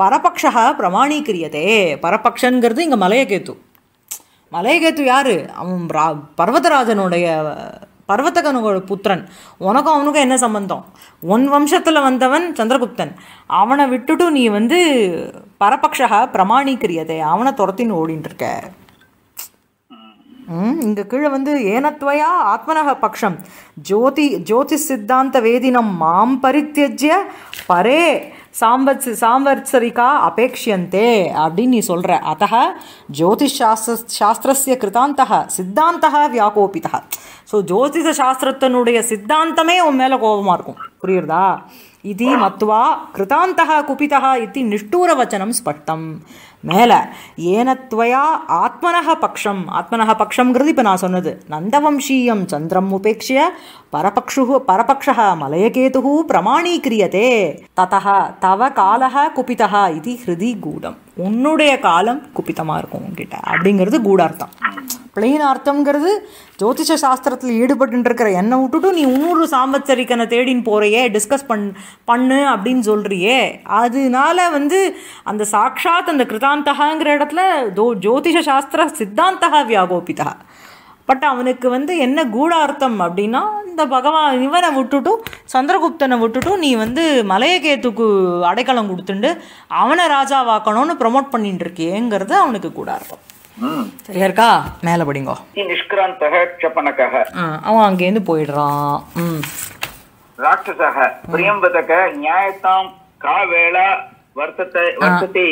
பரபக்ஷக பிரமாணீக்கிரியதே பரபக்ஷங்கிறது இங்கே மலையகேத்து மலையகேத்து யார் அவன் பர்வதராஜனுடைய பர்வத்தகனோட புத்திரன் உனக்கும் அவனுக்கும் என்ன சம்பந்தம் உன் வம்சத்தில் வந்தவன் சந்திரகுப்தன் அவனை விட்டுட்டு நீ வந்து பரபக்ஷகா பிரமாணிக்கிரியதை அவனை துரத்தின்னு ஓடின்னு இருக்க இங்கே கீழே வந்து ஏனத்வயா ஆத்மனக பக்ஷம் ஜோதி ஜோதி சித்தாந்த வேதினம் மாம் பரித்தியஜ்ய பரே சாம்பத் சாம்வத்சரிகா அபேக்ஷியந்தே அப்படின்னு நீ சொல்கிற அத்த ஜோதிஷ் சாஸ்திர சாஸ்திரஸ்ய கிருதாந்தக சித்தாந்தக வியாகோபிதா ஸோ ஜோதிஷ சாஸ்திரத்தினுடைய சித்தாந்தமே உன் மேலே கோபமாக இருக்கும் புரியுறதா இது மத்வா கிருதாந்தக குபிதா இது நிஷ்டூரவச்சனம் ஸ்பஷ்டம் மேலே ஏனத்வயா ஆத்மனக பக்ஷம் ஆத்மனக பக்ஷங்கிறது இப்போ நான் சொன்னது நந்தவம்சீயம் சந்திரம் உபேட்சிய பரபக்ஷு பரபக்ஷ மலையகேது பிரமாணீக்கிரியதே ததா தவ காலக குபிதா இது ஹிருதி கூடம் உன்னுடைய காலம் குப்பித்தமாக இருக்கும் உங்ககிட்ட அப்படிங்கிறது கூடார்த்தம் பிளெயின் அர்த்தம்ங்கிறது ஜோதிஷ சாஸ்திரத்தில் ஈடுபட்டு இருக்கிற என்னை விட்டுட்டு நீ இன்னொரு சாம்பச்சரிக்கனை தேடின்னு போகிறையே டிஸ்கஸ் பண் பண்ணு அப்படின்னு சொல்கிறியே அதனால வந்து அந்த சாட்சாத் அந்த கிருதாந்தகாங்கிற இடத்துல ஜோதிஷ சாஸ்திர சித்தாந்தகா வியாகோபிதா பட் அவனுக்கு வந்து என்ன கூடார்த்தம் அப்படின்னா இந்த பகவான் இவனை விட்டுட்டும் சந்திரகுப்தனை விட்டுட்டும் நீ வந்து மலையகேத்துக்கு அடைக்கலம் கொடுத்துண்டு அவனை ராஜாவாக்கணும்னு ப்ரமோட் பண்ணிட்டு இருக்கியேங்கிறது அவனுக்கு கூடார்த்தம் சரியா இருக்கா மேல படிங்கோ நிஷ்கிராந்தக க்ஷபனகக அவன் அங்கேருந்து போயிடுறான் ம் ராட்சசக பிரியம்பதக நியாயத்தாம் காவேளா வர்த்தத்தை வர்த்தத்தை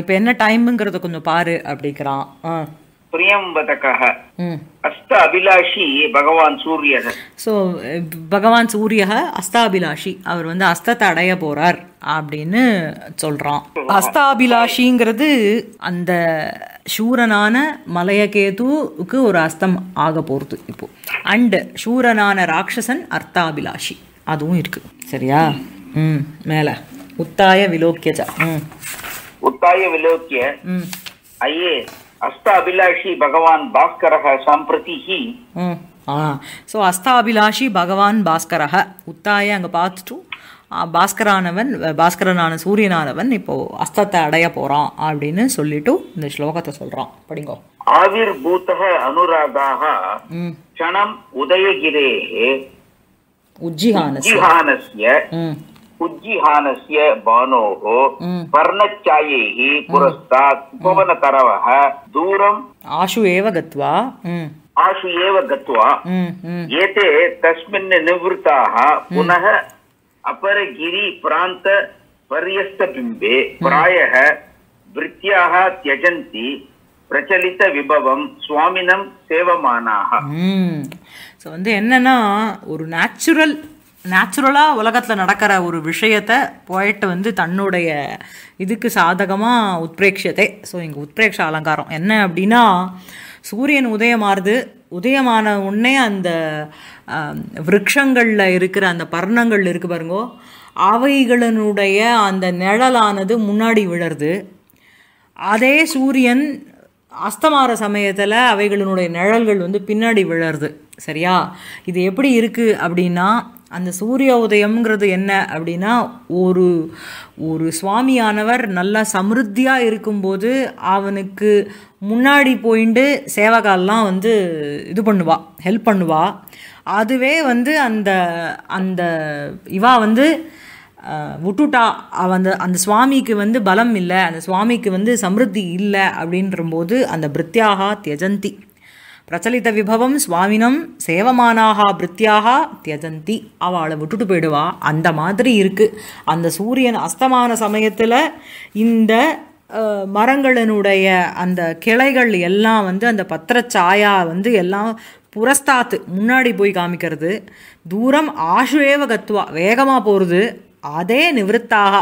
இப்போ என்ன டைம்ங்கிறத கொஞ்சம் பாரு அப்படிங்கிறான் பகவான் அஸ்தாபிலாஷி eh, அவர் வந்து அஸ்தத்தை அடைய போறார் அப்படின்னு சொல்றான் அஸ்தாபிலாஷிங்கிறது அந்த சூரனான மலையகேதுவுக்கு ஒரு அஸ்தம் ஆக போறது இப்போ அண்ட் சூரனான ராட்சசன் அர்த்தாபிலாஷி அதுவும் இருக்கு சரியா ம் மேல உத்தாய விலோக்கியஜா ம் உத்தாய விலோக்கிய ஐயே அஸ்தாபிலாஷி பகவான் பாஸ்கரக சம்பிரதிஹி ஸோ அஸ்தாபிலாஷி பகவான் பாஸ்கரக உத்தாய அங்கே பார்த்துட்டு பாஸ்கரானவன் பாஸ்கரனான சூரியனானவன் இப்போ அஸ்தத்தை அடைய போறான் அப்படின்னு சொல்லிட்டு இந்த ஸ்லோகத்தை சொல்றான் படிங்கோ ஆவிர் பூத்தக அனுராதாக க்ஷணம் உதயகிரேஹே உஜ்ஜிஹானஸ்ய कुज्जिहानस्य बाणोः पर्णच्छायैः पुरस्तात् उपवनतरवः दूरम् आशु एव गत्वा आशु एव गत्वा एते तस्मिन् निवृत्ताः पुनः अपरगिरिप्रान्तपर्यस्तबिम्बे प्रायः वृत्त्याः त्यजन्ति பிரச்சலித்த விபவம் சுவாமினம் சேவமானாக ஸோ வந்து என்னன்னா ஒரு நேச்சுரல் நேச்சுரலாக உலகத்தில் நடக்கிற ஒரு விஷயத்தை போய்ட்டு வந்து தன்னுடைய இதுக்கு சாதகமாக உத்பிரேக்ஷத்தை ஸோ இங்கே உத்பிரேக்ஷ அலங்காரம் என்ன அப்படின்னா சூரியன் உதயமாறுது உதயமான உடனே அந்த விரக்ஷங்களில் இருக்கிற அந்த பர்ணங்கள் இருக்குது பாருங்கோ அவைகளினுடைய அந்த நிழலானது முன்னாடி விழருது அதே சூரியன் அஸ்தமார சமயத்தில் அவைகளினுடைய நிழல்கள் வந்து பின்னாடி விழருது சரியா இது எப்படி இருக்குது அப்படின்னா அந்த சூரிய உதயம்ங்கிறது என்ன அப்படின்னா ஒரு ஒரு சுவாமியானவர் நல்லா சமிருத்தியாக இருக்கும்போது அவனுக்கு முன்னாடி போயிட்டு சேவகால்லாம் வந்து இது பண்ணுவா ஹெல்ப் பண்ணுவா அதுவே வந்து அந்த அந்த இவா வந்து விட்டுட்டா அந்த அந்த சுவாமிக்கு வந்து பலம் இல்லை அந்த சுவாமிக்கு வந்து சமிருத்தி இல்லை அப்படின்றபோது அந்த பிரத்யாகா தியஜந்தி பிரச்சலித விபவம் சுவாமினம் சேவமானாக பிரித்தியாக தியஜந்தி அவளை விட்டுட்டு போயிடுவா அந்த மாதிரி இருக்குது அந்த சூரியன் அஸ்தமான சமயத்தில் இந்த மரங்களினுடைய அந்த கிளைகள் எல்லாம் வந்து அந்த பத்திரச்சாயா வந்து எல்லாம் புரஸ்தாத்து முன்னாடி போய் காமிக்கிறது தூரம் ஆஷுவேவ கத்துவா வேகமாக போகிறது அதே நிவృత్తాக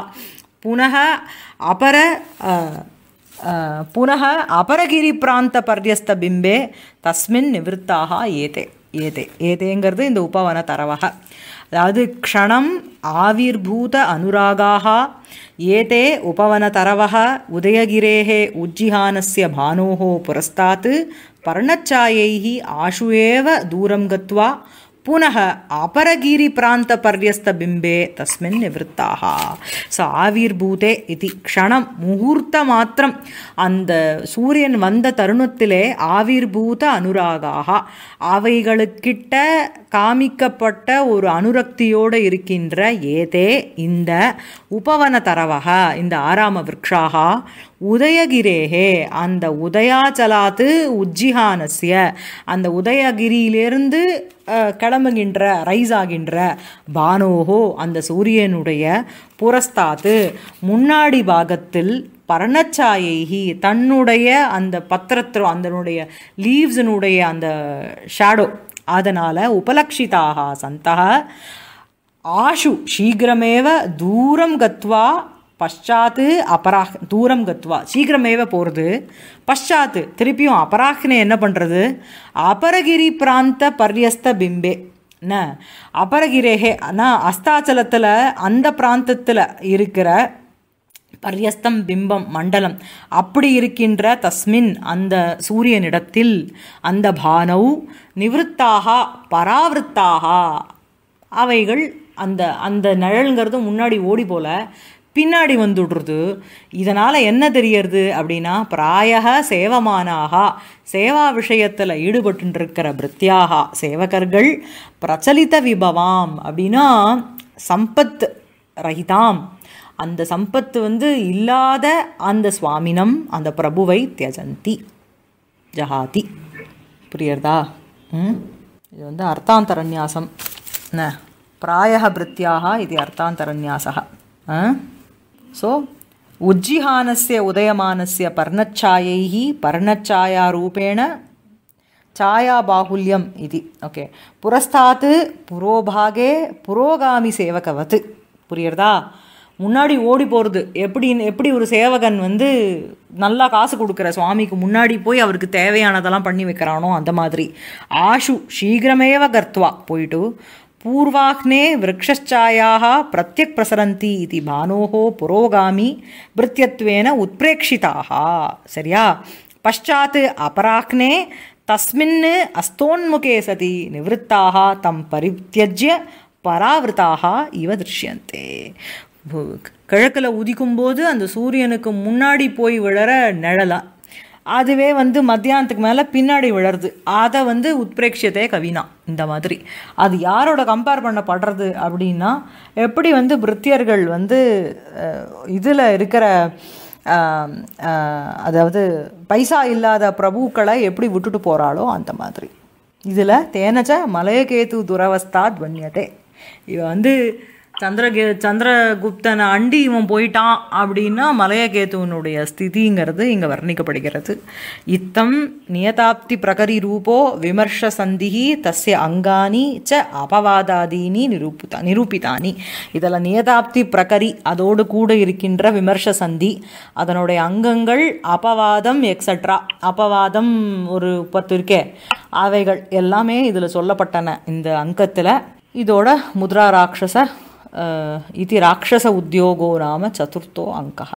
புனக அபர पुनः अपरगिरिप्रान्तपर्यस्तबिम्बे तस्मिन् निवृत्ताः एते एते इन्द उपवनतरवः तद् क्षणम् आविर्भूत अनुरागाः एते उपवनतरवः उदयगिरेः उज्जिहानस्य भानोः पुरस्तात् पर्णच्छायैः आशु एव दूरं गत्वा पुनः अपरगिरिप्रान्तपर्यस्तबिम्बे तस्मिन् निवृत्ताः ஸோ பூதே இது க்ஷணம் முகூர்த்த மாத்திரம் அந்த சூரியன் வந்த தருணத்திலே பூத அனுராகாக அவைகளுக்கிட்ட காமிக்கப்பட்ட ஒரு அனுரக்தியோடு இருக்கின்ற ஏதே இந்த உபவன தரவாக இந்த ஆராம விரக்ஷாக உதயகிரேகே அந்த உதயாச்சலாத்து உஜ்ஜிஹானசிய அந்த உதயகிரியிலிருந்து கிளம்புகின்ற ரைஸ் ஆகின்ற பானோகோ அந்த சூரியனுடைய புரஸ்தாத்து முன்னாடி பாகத்தில் பரணச்சாயைகி தன்னுடைய அந்த பத்திரத்து அதனுடைய லீவ்ஸினுடைய அந்த ஷேடோ அதனால் உபலக்ஷிதாக சந்தா ஆஷு சீக்கிரமேவ தூரம் கத்வா பஷாத்து அபராக் தூரம் கத்துவா சீக்கிரமேவ போகிறது பஷாத்து திருப்பியும் அபராக்னே என்ன பண்ணுறது அபரகிரி பிராந்த பர்யஸ்த பிம்பே என்ன அபரகிரேகே ஆனால் அஸ்தாச்சலத்தில் அந்த பிராந்தத்தில் இருக்கிற பரியஸ்தம் பிம்பம் மண்டலம் அப்படி இருக்கின்ற தஸ்மின் அந்த சூரியனிடத்தில் அந்த பானவு நிவத்தாக பராவிருத்தாக அவைகள் அந்த அந்த நிழல்ங்கிறது முன்னாடி ஓடி போல பின்னாடி வந்துடுறது இதனால் என்ன தெரியறது அப்படின்னா பிராயக சேவமானாகா சேவா விஷயத்தில் ஈடுபட்டுருக்கிற பிரத்யாகா சேவகர்கள் பிரச்சலித விபவாம் அப்படின்னா சம்பத் ரஹிதாம் அந்த சம்பத்து வந்து இல்லாத அந்த சுவாமினம் அந்த பிரபுவை தியஜந்தி ஜஹாதி புரியறதா ம் இது வந்து அர்த்தாந்தரநியாசம் பிராய பிரத்யாக இது அர்த்தாந்தரநியாசக ஆ సో ఉజ్జిహానస్య ఉదయమానస్య పర్ణఛాయై పర్ణఛాయారూపేణ ఛాయాబాహుల్యం இது ஓகே పురస్థాత్ புரோபாகே புரோகாமி సేవకవత్ புரியுறதா முன்னாடி ஓடி போகிறது எப்படி எப்படி ஒரு சேவகன் வந்து நல்லா காசு கொடுக்குற சுவாமிக்கு முன்னாடி போய் அவருக்கு தேவையானதெல்லாம் பண்ணி வைக்கிறானோ அந்த மாதிரி ஆஷு சீக்கிரமேவ கர்த்வா போயிட்டு पूर्वाह्ने वृक्षश्छायाः प्रत्यक्प्रसरन्ति इति भानोः पुरोगामी भृत्यत्वेन उत्प्रेक्षिताः சரியா பஷாத் அபராக்னே தஸ்மின் அஸ்தோன்முகே சதி நிவத்தாக தம் பரித்தியஜ்ய பராவிரதாக இவ திருஷ்யந்தே கிழக்கில் உதிக்கும்போது அந்த சூரியனுக்கு முன்னாடி போய் விழற நிழலாக அதுவே வந்து மத்தியானத்துக்கு மேலே பின்னாடி விழருது அதை வந்து உத்பிரேக்ஷத்தே கவினா இந்த மாதிரி அது யாரோட கம்பேர் பண்ணப்படுறது அப்படின்னா எப்படி வந்து பிரித்தியர்கள் வந்து இதில் இருக்கிற அதாவது பைசா இல்லாத பிரபுக்களை எப்படி விட்டுட்டு போகிறாளோ அந்த மாதிரி இதில் தேனச்ச மலையகேது துரவஸ்தா துவன்யதே இவ வந்து சந்திரகே சந்திரகுப்தனை அண்டி இவன் போயிட்டான் அப்படின்னா மலையகேத்துவனுடைய ஸ்திதிங்கிறது இங்கே வர்ணிக்கப்படுகிறது இத்தம் நியதாப்தி பிரகரி ரூபோ விமர்ஷ சந்திஹி தஸ்ய அங்கானி ச அபவாதாதீனி நிரூபிதா நிரூபிதானி இதில் நியதாப்தி பிரகரி அதோடு கூட இருக்கின்ற விமர்ஷ சந்தி அதனுடைய அங்கங்கள் அபவாதம் எக்ஸட்ரா அபவாதம் ஒரு பத்து இருக்கே அவைகள் எல்லாமே இதில் சொல்லப்பட்டன இந்த அங்கத்தில் இதோட முத்ரா ராட்சச इति राक्षस उद्योगो नाम चतुर्थो अङ्कः